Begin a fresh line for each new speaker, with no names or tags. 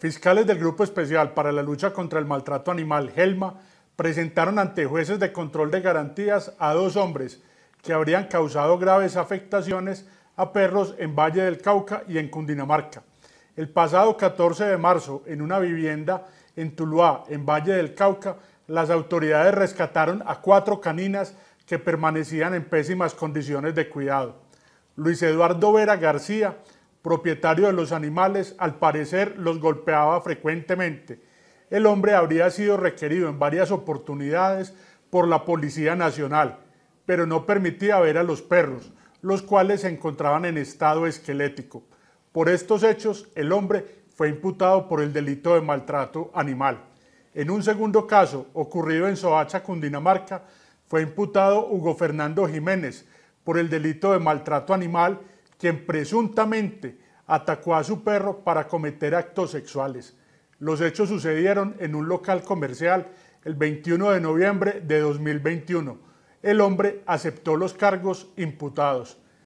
Fiscales del Grupo Especial para la Lucha contra el Maltrato Animal, GELMA, presentaron ante jueces de control de garantías a dos hombres que habrían causado graves afectaciones a perros en Valle del Cauca y en Cundinamarca. El pasado 14 de marzo, en una vivienda en Tuluá, en Valle del Cauca, las autoridades rescataron a cuatro caninas que permanecían en pésimas condiciones de cuidado. Luis Eduardo Vera García, propietario de los animales, al parecer los golpeaba frecuentemente. El hombre habría sido requerido en varias oportunidades por la Policía Nacional, pero no permitía ver a los perros, los cuales se encontraban en estado esquelético. Por estos hechos, el hombre fue imputado por el delito de maltrato animal. En un segundo caso, ocurrido en Soacha, Cundinamarca, fue imputado Hugo Fernando Jiménez por el delito de maltrato animal quien presuntamente atacó a su perro para cometer actos sexuales. Los hechos sucedieron en un local comercial el 21 de noviembre de 2021. El hombre aceptó los cargos imputados.